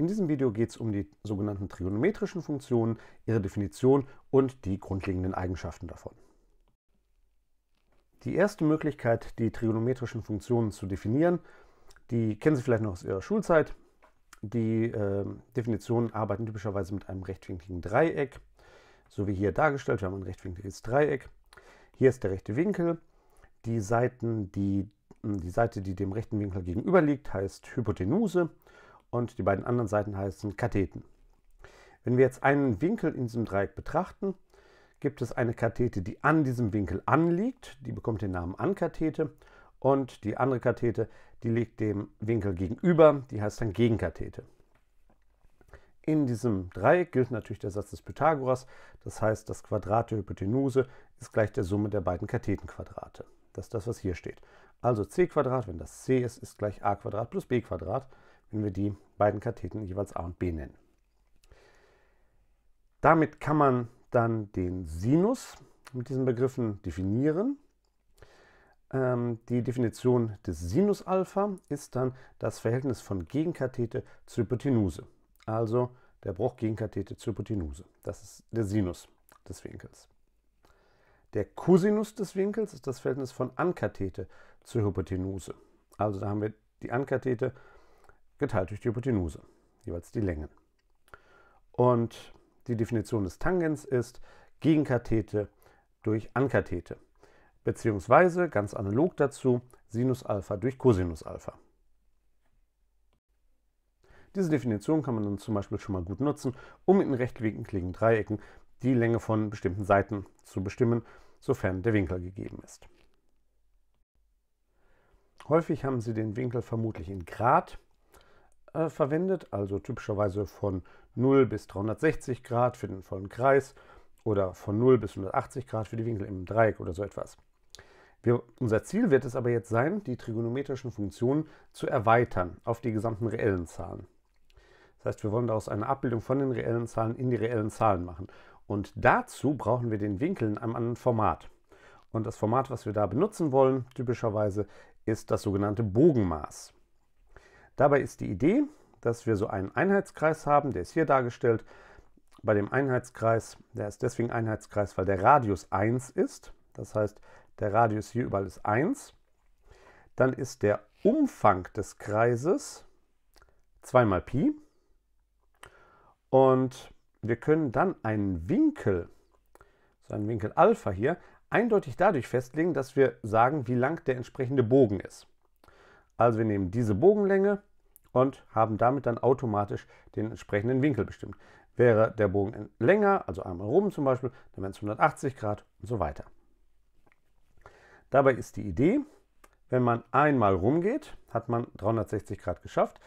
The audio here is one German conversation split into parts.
In diesem Video geht es um die sogenannten trigonometrischen Funktionen, ihre Definition und die grundlegenden Eigenschaften davon. Die erste Möglichkeit, die trigonometrischen Funktionen zu definieren, die kennen Sie vielleicht noch aus Ihrer Schulzeit. Die äh, Definitionen arbeiten typischerweise mit einem rechtwinkligen Dreieck, so wie hier dargestellt. Wir haben ein rechtwinkliges Dreieck. Hier ist der rechte Winkel. Die, Seiten, die, die Seite, die dem rechten Winkel gegenüber liegt, heißt Hypotenuse und die beiden anderen Seiten heißen Katheten. Wenn wir jetzt einen Winkel in diesem Dreieck betrachten, gibt es eine Kathete, die an diesem Winkel anliegt, die bekommt den Namen Ankathete und die andere Kathete, die liegt dem Winkel gegenüber, die heißt dann Gegenkathete. In diesem Dreieck gilt natürlich der Satz des Pythagoras, das heißt, das Quadrat der Hypotenuse ist gleich der Summe der beiden Kathetenquadrate. Das ist das, was hier steht. Also c, wenn das c ist, ist gleich a plus b wenn wir die beiden Katheten jeweils A und B nennen. Damit kann man dann den Sinus mit diesen Begriffen definieren. Ähm, die Definition des Sinus Alpha ist dann das Verhältnis von Gegenkathete zur Hypotenuse. Also der Bruch Gegenkathete zur Hypotenuse. Das ist der Sinus des Winkels. Der Cosinus des Winkels ist das Verhältnis von Ankathete zur Hypotenuse. Also da haben wir die Ankathete geteilt durch die Hypotenuse, jeweils die Länge. Und die Definition des Tangens ist Gegenkathete durch Ankathete, beziehungsweise ganz analog dazu Sinus Alpha durch Cosinus Alpha. Diese Definition kann man dann zum Beispiel schon mal gut nutzen, um in rechtwinkligen Dreiecken die Länge von bestimmten Seiten zu bestimmen, sofern der Winkel gegeben ist. Häufig haben Sie den Winkel vermutlich in Grad äh, verwendet, also typischerweise von 0 bis 360 Grad für den vollen Kreis oder von 0 bis 180 Grad für die Winkel im Dreieck oder so etwas. Wir, unser Ziel wird es aber jetzt sein, die trigonometrischen Funktionen zu erweitern auf die gesamten reellen Zahlen. Das heißt, wir wollen daraus eine Abbildung von den reellen Zahlen in die reellen Zahlen machen. Und dazu brauchen wir den Winkel in einem anderen Format. Und das Format, was wir da benutzen wollen, typischerweise, ist das sogenannte Bogenmaß. Dabei ist die Idee, dass wir so einen Einheitskreis haben, der ist hier dargestellt. Bei dem Einheitskreis, der ist deswegen Einheitskreis, weil der Radius 1 ist. Das heißt, der Radius hier überall ist 1. Dann ist der Umfang des Kreises 2 mal Pi. Und wir können dann einen Winkel, so einen Winkel Alpha hier, eindeutig dadurch festlegen, dass wir sagen, wie lang der entsprechende Bogen ist. Also wir nehmen diese Bogenlänge und haben damit dann automatisch den entsprechenden Winkel bestimmt. Wäre der Bogen länger, also einmal rum zum Beispiel, dann wären es 180 Grad und so weiter. Dabei ist die Idee, wenn man einmal rumgeht, hat man 360 Grad geschafft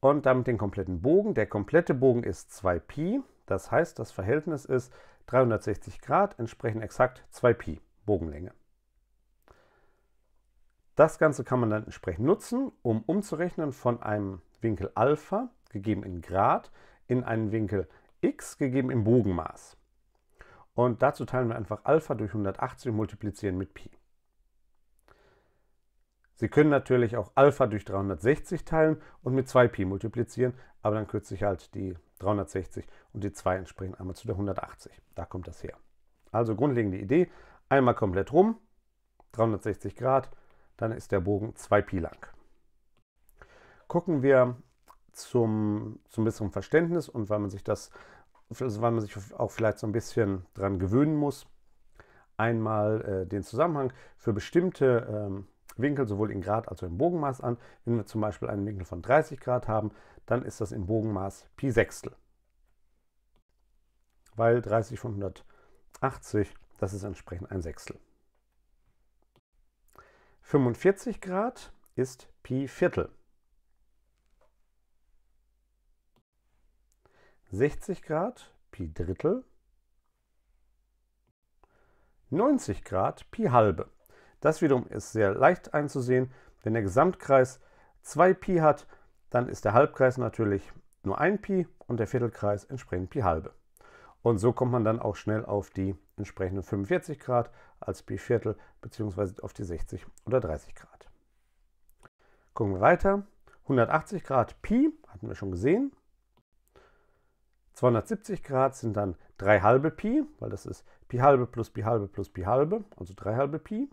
und damit den kompletten Bogen. Der komplette Bogen ist 2Pi, das heißt, das Verhältnis ist 360 Grad, entsprechend exakt 2Pi Bogenlänge. Das Ganze kann man dann entsprechend nutzen, um umzurechnen von einem Winkel Alpha, gegeben in Grad, in einen Winkel x, gegeben im Bogenmaß. Und dazu teilen wir einfach Alpha durch 180 und multiplizieren mit Pi. Sie können natürlich auch Alpha durch 360 teilen und mit 2Pi multiplizieren, aber dann kürze ich halt die 360 und die 2 entsprechend einmal zu der 180. Da kommt das her. Also grundlegende Idee, einmal komplett rum, 360 Grad, dann ist der Bogen 2pi lang. Gucken wir zum, zum besseren Verständnis und weil man sich das, also weil man sich auch vielleicht so ein bisschen dran gewöhnen muss, einmal äh, den Zusammenhang für bestimmte ähm, Winkel sowohl in Grad als auch im Bogenmaß an. Wenn wir zum Beispiel einen Winkel von 30 Grad haben, dann ist das im Bogenmaß Pi Sechstel. Weil 30 von 180, das ist entsprechend ein Sechstel. 45 Grad ist Pi Viertel. 60 Grad Pi Drittel. 90 Grad Pi halbe. Das wiederum ist sehr leicht einzusehen. Wenn der Gesamtkreis 2 Pi hat, dann ist der Halbkreis natürlich nur 1 Pi und der Viertelkreis entsprechend Pi halbe. Und so kommt man dann auch schnell auf die entsprechenden 45 Grad als B-Viertel beziehungsweise auf die 60 oder 30 Grad. Gucken wir weiter. 180 Grad Pi hatten wir schon gesehen. 270 Grad sind dann 3 halbe Pi, weil das ist Pi halbe plus Pi halbe plus Pi halbe, also 3 halbe Pi.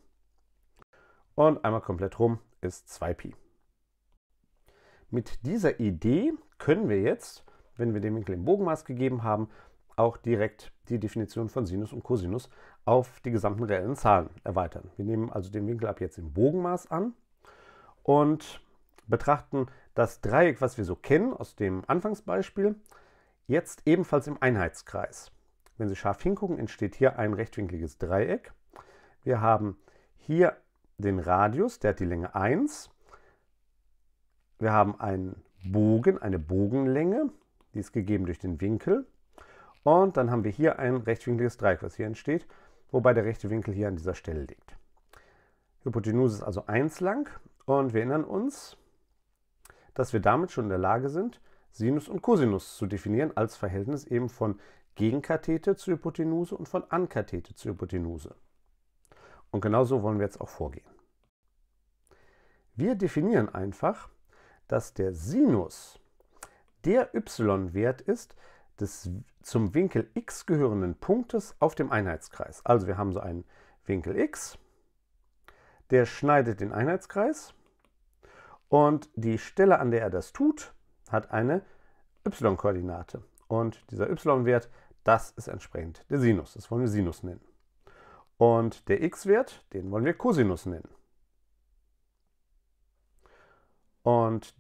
Und einmal komplett rum ist 2 Pi. Mit dieser Idee können wir jetzt, wenn wir den Winkel im Bogenmaß gegeben haben, auch direkt die Definition von Sinus und Cosinus auf die gesamten reellen Zahlen erweitern. Wir nehmen also den Winkel ab jetzt im Bogenmaß an und betrachten das Dreieck, was wir so kennen aus dem Anfangsbeispiel, jetzt ebenfalls im Einheitskreis. Wenn Sie scharf hingucken, entsteht hier ein rechtwinkliges Dreieck. Wir haben hier den Radius, der hat die Länge 1. Wir haben einen Bogen, eine Bogenlänge, die ist gegeben durch den Winkel. Und dann haben wir hier ein rechtwinkliges Dreieck, was hier entsteht, wobei der rechte Winkel hier an dieser Stelle liegt. Hypotenuse ist also 1 lang und wir erinnern uns, dass wir damit schon in der Lage sind, Sinus und Cosinus zu definieren als Verhältnis eben von Gegenkathete zur Hypotenuse und von Ankathete zur Hypotenuse. Und genauso wollen wir jetzt auch vorgehen. Wir definieren einfach, dass der Sinus der y-Wert ist, des zum Winkel x gehörenden Punktes auf dem Einheitskreis. Also wir haben so einen Winkel x, der schneidet den Einheitskreis und die Stelle, an der er das tut, hat eine y-Koordinate. Und dieser y-Wert, das ist entsprechend der Sinus. Das wollen wir Sinus nennen. Und der x-Wert, den wollen wir Cosinus nennen. Und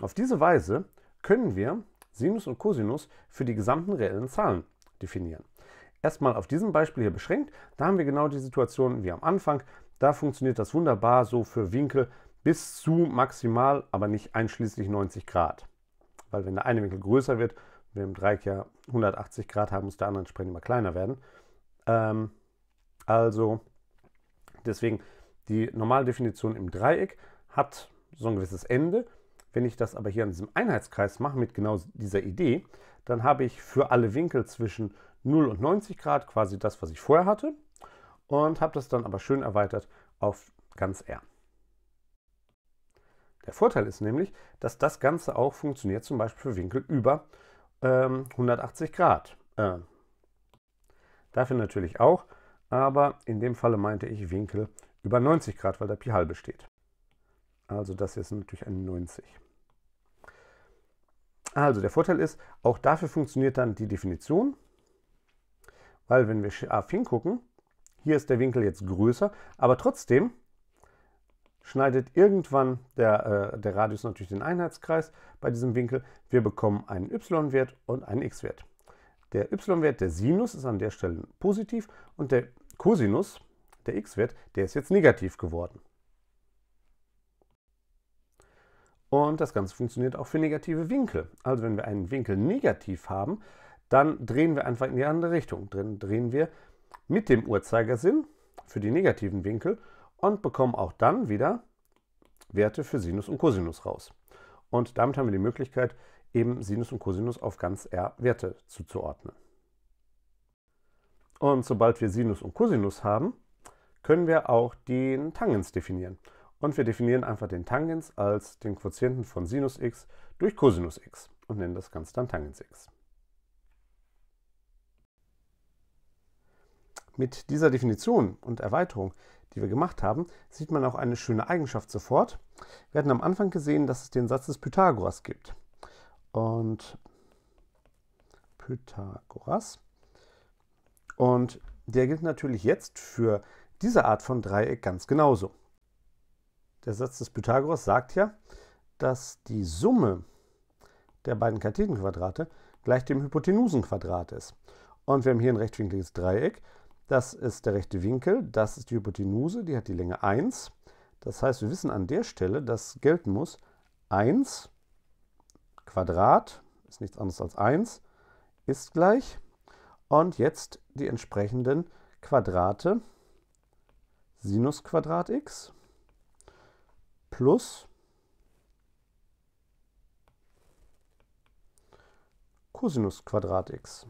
auf diese Weise können wir Sinus und Cosinus für die gesamten reellen Zahlen definieren. Erstmal auf diesem Beispiel hier beschränkt, da haben wir genau die Situation wie am Anfang. Da funktioniert das wunderbar so für Winkel bis zu maximal, aber nicht einschließlich 90 Grad. Weil wenn der eine Winkel größer wird, wenn wir im Dreieck ja 180 Grad haben, muss der andere entsprechend immer kleiner werden. Ähm, also deswegen die normale Definition im Dreieck hat so ein gewisses Ende wenn ich das aber hier in diesem Einheitskreis mache mit genau dieser Idee, dann habe ich für alle Winkel zwischen 0 und 90 Grad quasi das, was ich vorher hatte und habe das dann aber schön erweitert auf ganz R. Der Vorteil ist nämlich, dass das Ganze auch funktioniert, zum Beispiel für Winkel über ähm, 180 Grad. Äh, dafür natürlich auch, aber in dem Falle meinte ich Winkel über 90 Grad, weil der Pi halbe steht. Also das ist natürlich ein 90. Also der Vorteil ist, auch dafür funktioniert dann die Definition, weil wenn wir scharf hingucken, hier ist der Winkel jetzt größer, aber trotzdem schneidet irgendwann der, äh, der Radius natürlich den Einheitskreis bei diesem Winkel. Wir bekommen einen y-Wert und einen x-Wert. Der y-Wert, der Sinus, ist an der Stelle positiv und der Cosinus, der x-Wert, der ist jetzt negativ geworden. Und das Ganze funktioniert auch für negative Winkel. Also wenn wir einen Winkel negativ haben, dann drehen wir einfach in die andere Richtung. Dann drehen wir mit dem Uhrzeigersinn für die negativen Winkel und bekommen auch dann wieder Werte für Sinus und Cosinus raus. Und damit haben wir die Möglichkeit, eben Sinus und Cosinus auf ganz R Werte zuzuordnen. Und sobald wir Sinus und Cosinus haben, können wir auch den Tangens definieren. Und wir definieren einfach den Tangens als den Quotienten von Sinus x durch Cosinus x und nennen das Ganze dann Tangens x. Mit dieser Definition und Erweiterung, die wir gemacht haben, sieht man auch eine schöne Eigenschaft sofort. Wir hatten am Anfang gesehen, dass es den Satz des Pythagoras gibt. Und Pythagoras. Und der gilt natürlich jetzt für diese Art von Dreieck ganz genauso. Der Satz des Pythagoras sagt ja, dass die Summe der beiden Kathetenquadrate gleich dem Hypotenusenquadrat ist. Und wir haben hier ein rechtwinkliges Dreieck. Das ist der rechte Winkel, das ist die Hypotenuse, die hat die Länge 1. Das heißt, wir wissen an der Stelle, dass gelten muss 1 Quadrat, ist nichts anderes als 1, ist gleich. Und jetzt die entsprechenden Quadrate, Sinusquadrat x plus Cosinus Quadrat x.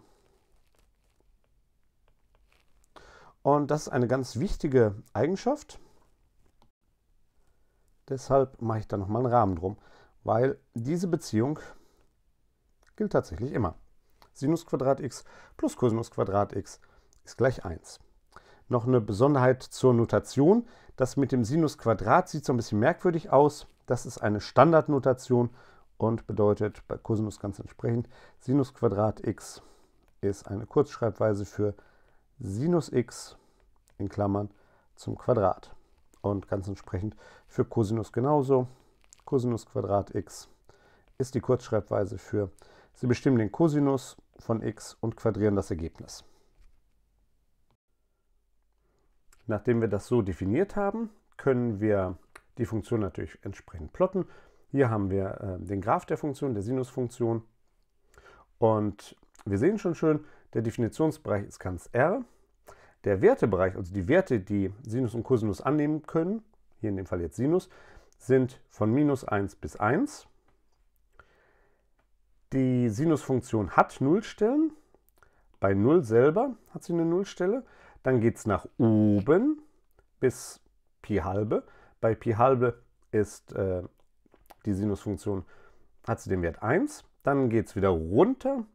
Und das ist eine ganz wichtige Eigenschaft. Deshalb mache ich da nochmal einen Rahmen drum, weil diese Beziehung gilt tatsächlich immer. Sinus Quadrat x plus Cosinus Quadrat x ist gleich 1 noch eine Besonderheit zur Notation. Das mit dem Sinusquadrat sieht so ein bisschen merkwürdig aus. Das ist eine Standardnotation und bedeutet bei Cosinus ganz entsprechend Sinusquadrat x ist eine Kurzschreibweise für Sinus x in Klammern zum Quadrat. Und ganz entsprechend für Cosinus genauso. Cosinus Quadrat x ist die Kurzschreibweise für, sie bestimmen den Cosinus von x und quadrieren das Ergebnis. Nachdem wir das so definiert haben, können wir die Funktion natürlich entsprechend plotten. Hier haben wir äh, den Graph der Funktion, der Sinusfunktion. Und wir sehen schon schön, der Definitionsbereich ist ganz R. Der Wertebereich, also die Werte, die Sinus und Cosinus annehmen können, hier in dem Fall jetzt Sinus, sind von minus 1 bis 1. Die Sinusfunktion hat Nullstellen. Bei 0 selber hat sie eine Nullstelle. Dann geht es nach oben bis Pi halbe. Bei Pi halbe ist äh, die Sinusfunktion, hat sie den Wert 1. Dann geht es wieder runter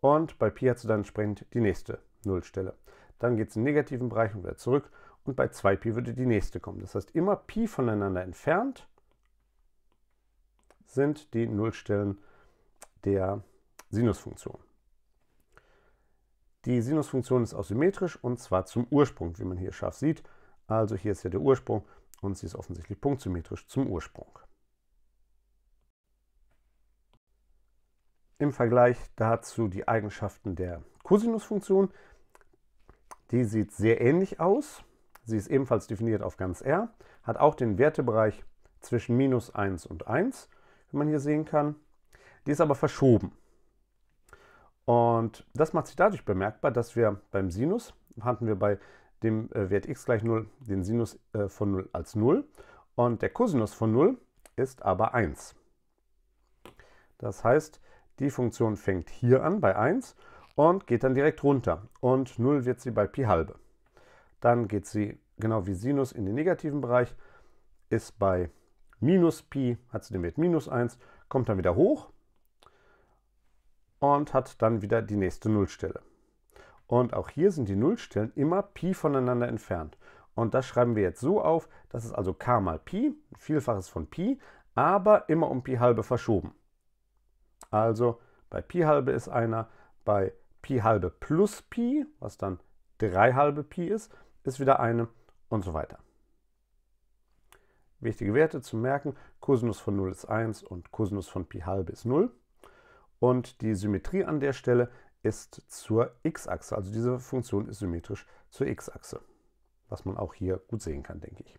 und bei Pi hat sie dann entsprechend die nächste Nullstelle. Dann geht es im negativen Bereich und wieder zurück und bei 2Pi würde die nächste kommen. Das heißt, immer Pi voneinander entfernt sind die Nullstellen der Sinusfunktion. Die Sinusfunktion ist asymmetrisch und zwar zum Ursprung, wie man hier scharf sieht. Also hier ist ja der Ursprung und sie ist offensichtlich punktsymmetrisch zum Ursprung. Im Vergleich dazu die Eigenschaften der Cosinusfunktion. Die sieht sehr ähnlich aus. Sie ist ebenfalls definiert auf ganz R, hat auch den Wertebereich zwischen minus 1 und 1, wie man hier sehen kann. Die ist aber verschoben. Und das macht sich dadurch bemerkbar, dass wir beim Sinus hatten wir bei dem äh, Wert x gleich 0 den Sinus äh, von 0 als 0 und der Cosinus von 0 ist aber 1. Das heißt, die Funktion fängt hier an bei 1 und geht dann direkt runter und 0 wird sie bei Pi halbe. Dann geht sie genau wie Sinus in den negativen Bereich, ist bei minus Pi, hat sie den Wert minus 1, kommt dann wieder hoch und hat dann wieder die nächste Nullstelle. Und auch hier sind die Nullstellen immer Pi voneinander entfernt. Und das schreiben wir jetzt so auf, das ist also k mal Pi, ein Vielfaches von Pi, aber immer um Pi halbe verschoben. Also bei Pi halbe ist einer, bei Pi halbe plus Pi, was dann 3 halbe Pi ist, ist wieder eine und so weiter. Wichtige Werte zu merken, Cosinus von 0 ist 1 und Cosinus von Pi halbe ist 0. Und die Symmetrie an der Stelle ist zur x-Achse. Also diese Funktion ist symmetrisch zur x-Achse, was man auch hier gut sehen kann, denke ich.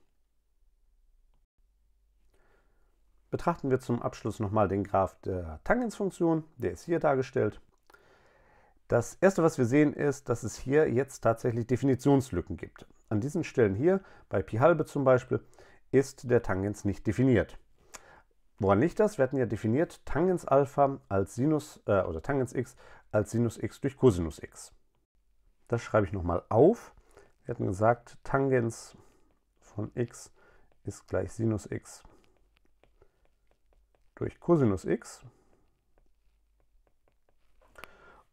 Betrachten wir zum Abschluss nochmal den Graph der Tangensfunktion, der ist hier dargestellt. Das Erste, was wir sehen, ist, dass es hier jetzt tatsächlich Definitionslücken gibt. An diesen Stellen hier, bei Pi halbe zum Beispiel, ist der Tangens nicht definiert. Woran liegt das? Wir hatten ja definiert Tangens Alpha als Sinus äh, oder Tangens x als Sinus x durch Cosinus x. Das schreibe ich nochmal auf. Wir hatten gesagt, Tangens von x ist gleich Sinus x durch Cosinus x.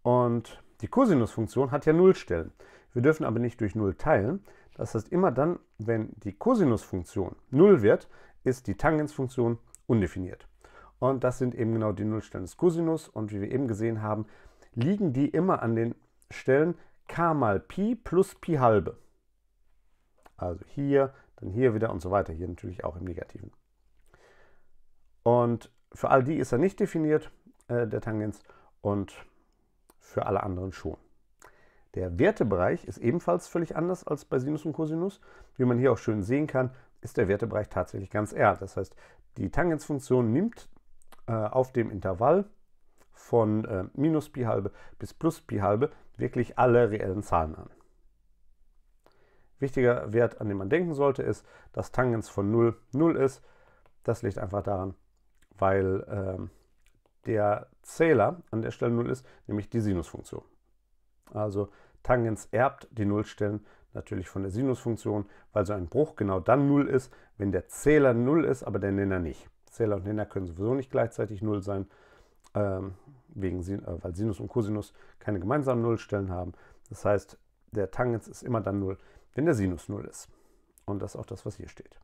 Und die Cosinusfunktion hat ja Nullstellen. Wir dürfen aber nicht durch Null teilen. Das heißt, immer dann, wenn die Cosinusfunktion Null wird, ist die Tangensfunktion undefiniert. Und das sind eben genau die Nullstellen des Cosinus. Und wie wir eben gesehen haben, liegen die immer an den Stellen k mal Pi plus Pi halbe. Also hier, dann hier wieder und so weiter. Hier natürlich auch im Negativen. Und für all die ist er nicht definiert, äh, der Tangens, und für alle anderen schon. Der Wertebereich ist ebenfalls völlig anders als bei Sinus und Cosinus. Wie man hier auch schön sehen kann, ist der Wertebereich tatsächlich ganz R. Das heißt, die Tangensfunktion nimmt äh, auf dem Intervall von äh, minus pi halbe bis plus pi halbe wirklich alle reellen Zahlen an. Wichtiger Wert, an den man denken sollte, ist, dass Tangens von 0 0 ist. Das liegt einfach daran, weil ähm, der Zähler an der Stelle 0 ist, nämlich die Sinusfunktion. Also Tangens erbt die Nullstellen natürlich von der Sinusfunktion, weil so ein Bruch genau dann 0 ist, wenn der Zähler 0 ist, aber der Nenner nicht. Zähler und Nenner können sowieso nicht gleichzeitig 0 sein, ähm, wegen Sin äh, weil Sinus und Cosinus keine gemeinsamen Nullstellen haben. Das heißt, der Tangens ist immer dann 0, wenn der Sinus 0 ist. Und das ist auch das, was hier steht.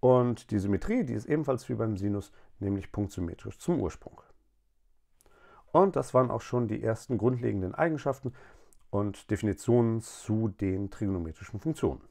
Und die Symmetrie, die ist ebenfalls wie beim Sinus, nämlich punktsymmetrisch zum Ursprung. Und das waren auch schon die ersten grundlegenden Eigenschaften und Definitionen zu den trigonometrischen Funktionen.